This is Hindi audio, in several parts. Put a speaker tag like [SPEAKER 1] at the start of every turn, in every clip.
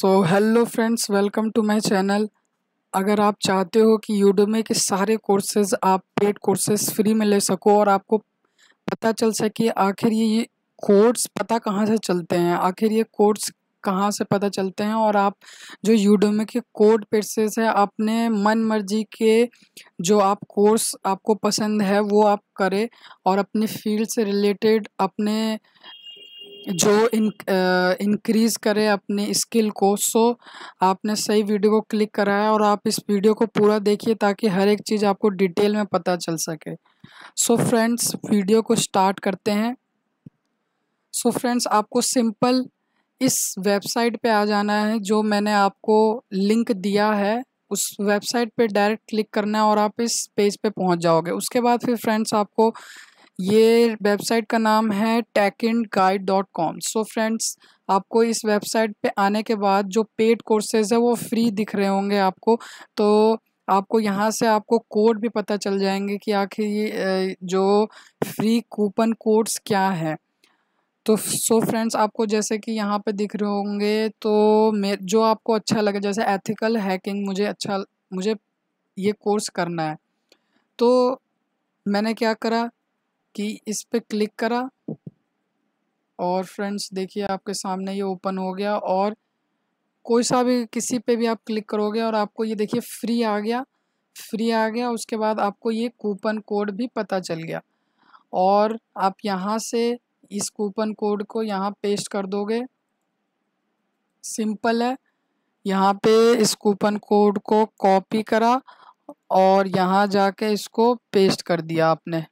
[SPEAKER 1] so hello friends welcome to my channel अगर आप चाहते हो कि यूडोमे के सारे कोर्सेज आप पेड कोर्सेज फ्री में ले सको और आपको पता चल सके आखिर ये कोर्स पता कहाँ से चलते हैं आखिर ये कोर्स कहाँ से पता चलते हैं और आप जो यूडोमे के कोड पेसेस है अपने मन मर्जी के जो आप कोर्स आपको पसंद है वो आप करें और अपने फील्ड से रिलेटेड अपने जो इन इनक्रीज़ करे अपने स्किल को सो आपने सही वीडियो को क्लिक कराया और आप इस वीडियो को पूरा देखिए ताकि हर एक चीज़ आपको डिटेल में पता चल सके सो फ्रेंड्स वीडियो को स्टार्ट करते हैं सो so फ्रेंड्स आपको सिंपल इस वेबसाइट पे आ जाना है जो मैंने आपको लिंक दिया है उस वेबसाइट पे डायरेक्ट क्लिक करना है और आप इस पेज पे पहुंच जाओगे उसके बाद फिर फ्रेंड्स आपको ये वेबसाइट का नाम है tech guide dot com so friends आपको इस वेबसाइट पे आने के बाद जो पेड कोर्सेज है वो फ्री दिख रहे होंगे आपको तो आपको यहाँ से आपको कोड भी पता चल जाएंगे कि आखिर ये जो फ्री कूपन कोड्स क्या है तो सो so फ्रेंड्स आपको जैसे कि यहाँ पे दिख रहे होंगे तो मे जो आपको अच्छा लगे जैसे एथिकल हैकिंग मुझे अच्छा मुझे ये कोर्स करना है तो मैंने क्या करा कि इस पर क्लिक करा और फ्रेंड्स देखिए आपके सामने ये ओपन हो गया और कोई सा भी किसी पे भी आप क्लिक करोगे और आपको ये देखिए फ्री आ गया फ्री आ गया उसके बाद आपको ये कूपन कोड भी पता चल गया और आप यहाँ से इस कूपन कोड को यहाँ पेस्ट कर दोगे सिंपल है यहाँ पे इस कूपन कोड को कॉपी करा और यहाँ जाके इसको पेस्ट कर दिया आपने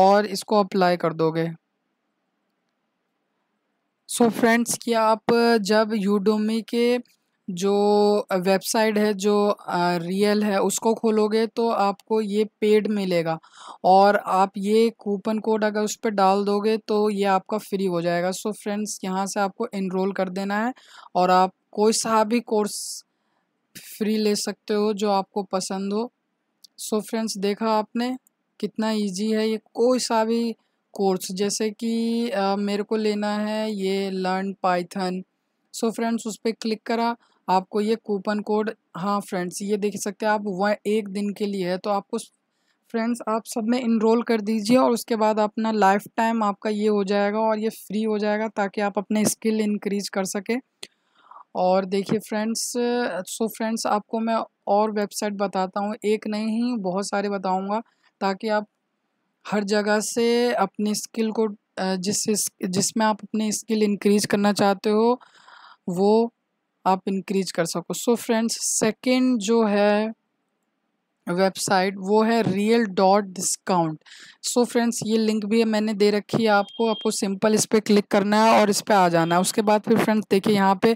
[SPEAKER 1] और इसको अप्लाई कर दोगे सो so फ्रेंड्स कि आप जब यूडोमी के जो वेबसाइट है जो रियल है उसको खोलोगे तो आपको ये पेड मिलेगा और आप ये कूपन कोड अगर उस पर डाल दोगे तो ये आपका फ्री हो जाएगा सो फ्रेंड्स यहाँ से आपको इनरोल कर देना है और आप कोई सा भी कोर्स फ्री ले सकते हो जो आपको पसंद हो सो so फ्रेंड्स देखा आपने कितना इजी है ये कोई सा भी कोर्स जैसे कि मेरे को लेना है ये लर्न पाइथन सो फ्रेंड्स उस पर क्लिक करा आपको ये कूपन कोड हाँ फ्रेंड्स ये देख सकते हैं आप वह एक दिन के लिए है तो आपको फ्रेंड्स आप सब में इनरोल कर दीजिए और उसके बाद अपना लाइफ टाइम आपका ये हो जाएगा और ये फ्री हो जाएगा ताकि आप अपने स्किल इंक्रीज कर सकें और देखिए फ्रेंड्स सो फ्रेंड्स आपको मैं और वेबसाइट बताता हूँ एक नहीं बहुत सारे बताऊँगा ताकि आप हर जगह से अपनी स्किल को जिस जिसमें आप अपनी स्किल इंक्रीज करना चाहते हो वो आप इंक्रीज कर सको सो फ्रेंड्स सेकंड जो है वेबसाइट वो है real dot discount so friends ये लिंक भी है मैंने दे रखी है आपको आपको सिंपल इस पर क्लिक करना है और इस पर आ जाना है उसके बाद फिर फ्रेंड्स देखिए यहाँ पे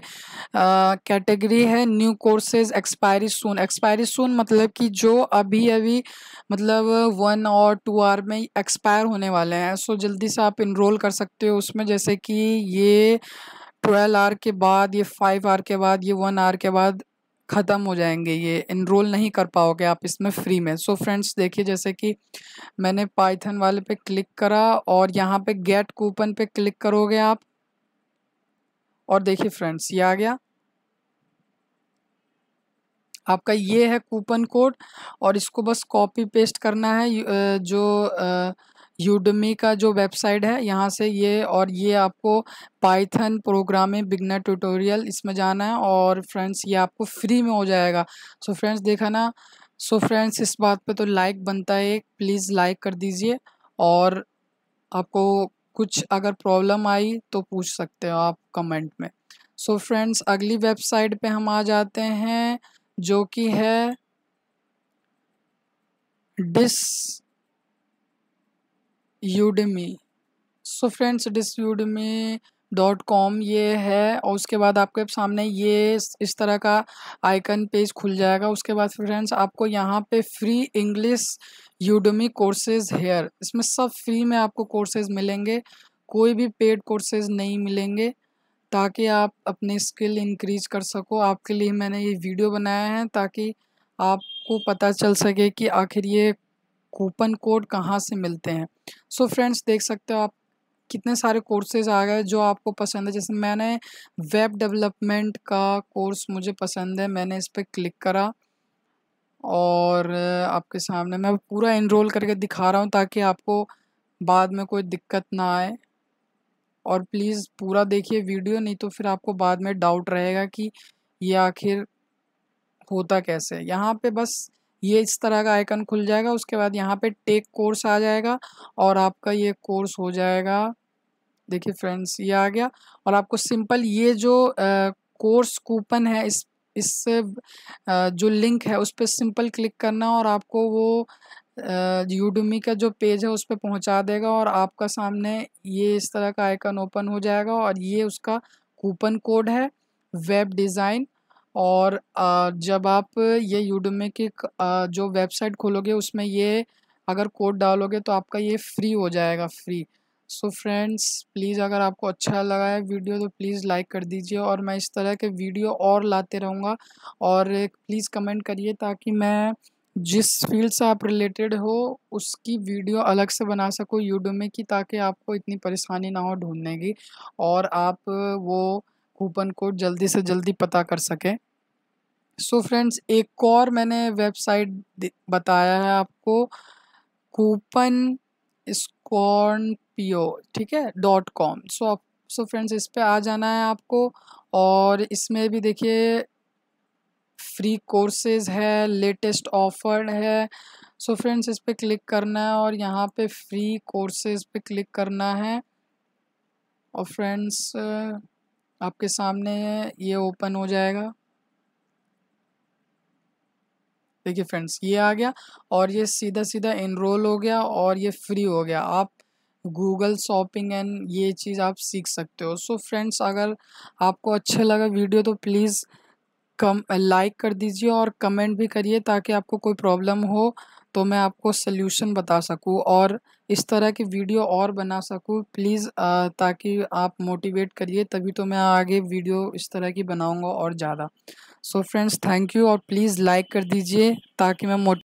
[SPEAKER 1] कैटेगरी है new courses expiry soon expiry soon मतलब कि जो अभी अभी मतलब वन और टू आर में एक्सपायर होने वाले हैं सो so, जल्दी से आप इनरोल कर सकते हो उसमें जैसे कि ये ट्वेल्व आर के बाद ये फाइव आर के बाद ये वन आर के बाद ख़त्म हो जाएंगे ये इनरोल नहीं कर पाओगे आप इसमें फ्री में सो so फ्रेंड्स देखिए जैसे कि मैंने पाइथन वाले पे क्लिक करा और यहाँ पे गेट कूपन पे क्लिक करोगे आप और देखिए फ्रेंड्स ये आ गया आपका ये है कूपन कोड और इसको बस कॉपी पेस्ट करना है जो आ, यूडमी का जो वेबसाइट है यहाँ से ये और ये आपको पाइथन प्रोग्रामिंग बिगनर ट्यूटोरियल इसमें जाना है और फ्रेंड्स ये आपको फ्री में हो जाएगा सो फ्रेंड्स देखा ना सो फ्रेंड्स इस बात पे तो लाइक बनता है एक प्लीज़ लाइक कर दीजिए और आपको कुछ अगर प्रॉब्लम आई तो पूछ सकते हो आप कमेंट में सो so फ्रेंड्स अगली वेबसाइट पे हम आ जाते हैं जो कि है dis Udemy so friends dis Udemy dot com ये है और उसके बाद आपके सामने ये इस तरह का आइकन पेज खुल जाएगा उसके बाद फ्रेंड्स आपको यहाँ पे free English Udemy courses here इसमें सब फ्री में आपको कोर्सेज मिलेंगे कोई भी पेड कोर्सेज नहीं मिलेंगे ताकि आप अपने स्किल इंक्रीज कर सको आपके लिए मैंने ये वीडियो बनाया है ताकि आपको पता चल सके कि आखिर ये कूपन कोड कहाँ से मिलते हैं सो so फ्रेंड्स देख सकते हो आप कितने सारे कोर्सेज आ गए जो आपको पसंद है जैसे मैंने वेब डेवलपमेंट का कोर्स मुझे पसंद है मैंने इस पर क्लिक करा और आपके सामने मैं पूरा इनरोल करके दिखा रहा हूँ ताकि आपको बाद में कोई दिक्कत ना आए और प्लीज़ पूरा देखिए वीडियो नहीं तो फिर आपको बाद में डाउट रहेगा कि ये आखिर होता कैसे यहाँ पे बस ये इस तरह का आइकन खुल जाएगा उसके बाद यहाँ पे टेक कोर्स आ जाएगा और आपका ये कोर्स हो जाएगा देखिए फ्रेंड्स ये आ गया और आपको सिंपल ये जो आ, कोर्स कूपन है इस इस जो लिंक है उस पर सिंपल क्लिक करना और आपको वो यूडमी का जो पेज है उस पर पहुँचा देगा और आपका सामने ये इस तरह का आइकन ओपन हो जाएगा और ये उसका कूपन कोड है वेब डिज़ाइन और जब आप ये यूडमे की जो वेबसाइट खोलोगे उसमें ये अगर कोड डालोगे तो आपका ये फ्री हो जाएगा फ्री सो फ्रेंड्स प्लीज़ अगर आपको अच्छा लगा है वीडियो तो प्लीज़ लाइक कर दीजिए और मैं इस तरह के वीडियो और लाते रहूँगा और प्लीज़ कमेंट करिए ताकि मैं जिस फील्ड से आप रिलेटेड हो उसकी वीडियो अलग से बना सको यूडोमी की ताकि आपको इतनी परेशानी ना हो ढूंढने की और आप वो कूपन कोड जल्दी से जल्दी पता कर सकें सो so फ्रेंड्स एक और मैंने वेबसाइट बताया है आपको कूपन स्कॉर्पियो ठीक है डॉट कॉम सो आप सो फ्रेंड्स इस पर आ जाना है आपको और इसमें भी देखिए फ्री कोर्सेज है लेटेस्ट ऑफर है सो so फ्रेंड्स इस पर क्लिक करना है और यहाँ पे फ्री कोर्सेज पे क्लिक करना है और फ्रेंड्स आपके सामने ये ओपन हो जाएगा देखिए फ्रेंड्स ये आ गया और ये सीधा सीधा इनरोल हो गया और ये फ्री हो गया आप गूगल शॉपिंग एंड ये चीज़ आप सीख सकते हो सो so फ्रेंड्स अगर आपको अच्छा लगा वीडियो तो प्लीज़ कम लाइक कर दीजिए और कमेंट भी करिए ताकि आपको कोई प्रॉब्लम हो तो मैं आपको सल्यूशन बता सकूँ और इस तरह की वीडियो और बना सकूँ प्लीज़ ताकि आप मोटिवेट करिए तभी तो मैं आगे वीडियो इस तरह की बनाऊँगा और ज़्यादा सो फ्रेंड्स थैंक यू और प्लीज़ लाइक कर दीजिए ताकि मैं मोट